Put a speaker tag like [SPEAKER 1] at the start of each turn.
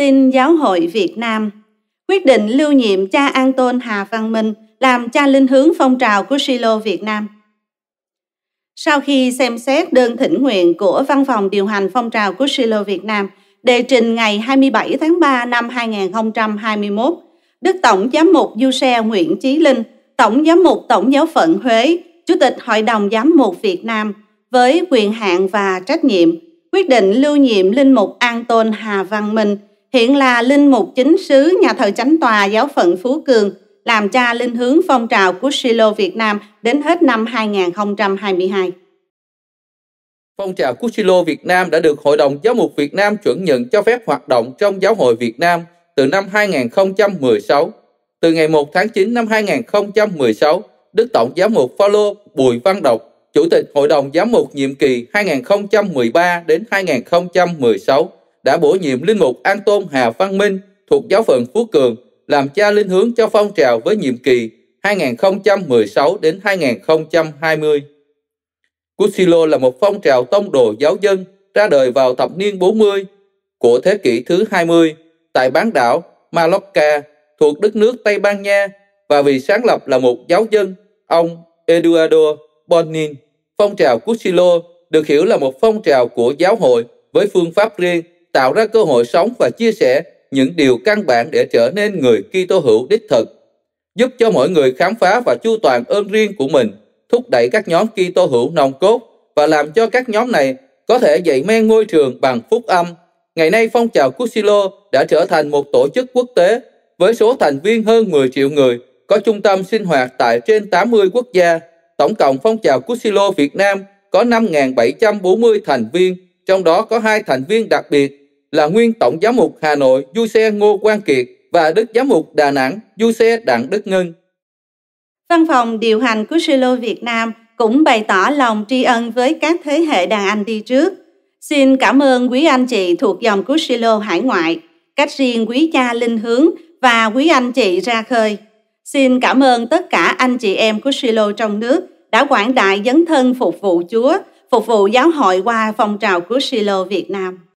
[SPEAKER 1] Tin Giáo hội Việt Nam quyết định lưu nhiệm cha An Tôn Hà Văn Minh làm cha linh hướng phong trào của Silo Việt Nam. Sau khi xem xét đơn thỉnh nguyện của Văn phòng điều hành phong trào của Silo Việt Nam đề trình ngày 27 tháng 3 năm 2021, Đức Tổng Giám mục Du Xe Nguyễn Chí Linh, Tổng Giám mục Tổng giáo phận Huế, Chủ tịch Hội đồng Giám mục Việt Nam với quyền hạn và trách nhiệm quyết định lưu nhiệm Linh mục An Tôn Hà Văn Minh – hiện là linh mục chính sứ nhà thờ chánh tòa giáo phận Phú Cường, làm cha linh hướng phong trào của Silo Việt Nam đến hết năm 2022.
[SPEAKER 2] Phong trào của Silo Việt Nam đã được Hội đồng Giáo mục Việt Nam chuẩn nhận cho phép hoạt động trong Giáo hội Việt Nam từ năm 2016. Từ ngày 1 tháng 9 năm 2016, Đức Tổng giáo mục Phaolô Bùi Văn Độc, Chủ tịch Hội đồng Giám mục nhiệm kỳ 2013 đến 2016, đã bổ nhiệm linh mục An Tôn Hà Văn Minh thuộc giáo phận Phú Cường làm cha linh hướng cho phong trào với nhiệm kỳ 2016 đến 2020. Cusilo là một phong trào tông đồ giáo dân ra đời vào thập niên 40 của thế kỷ thứ 20 tại bán đảo Mallorca thuộc đất nước Tây Ban Nha và vì sáng lập là một giáo dân, ông Eduardo Bonin. Phong trào Cusilo được hiểu là một phong trào của giáo hội với phương pháp riêng tạo ra cơ hội sống và chia sẻ những điều căn bản để trở nên người Kitô hữu đích thực, giúp cho mọi người khám phá và chu toàn ơn riêng của mình, thúc đẩy các nhóm Kitô hữu nồng cốt và làm cho các nhóm này có thể dạy men ngôi trường bằng phúc âm. Ngày nay phong trào Cusilo đã trở thành một tổ chức quốc tế với số thành viên hơn 10 triệu người, có trung tâm sinh hoạt tại trên 80 quốc gia. Tổng cộng phong trào Cusilo Việt Nam có 5.740 thành viên, trong đó có hai thành viên đặc biệt là nguyên Tổng Giám mục Hà Nội Du Xe Ngô Quang Kiệt và Đức Giám mục Đà Nẵng Du Xe Đặng Đức Ngân.
[SPEAKER 1] Văn phòng điều hành của Silo Việt Nam cũng bày tỏ lòng tri ân với các thế hệ đàn anh đi trước. Xin cảm ơn quý anh chị thuộc dòng của Silo hải ngoại, cách riêng quý cha Linh Hướng và quý anh chị ra khơi. Xin cảm ơn tất cả anh chị em của Silo trong nước đã quảng đại dấn thân phục vụ Chúa, phục vụ giáo hội qua phong trào của Silo Việt Nam.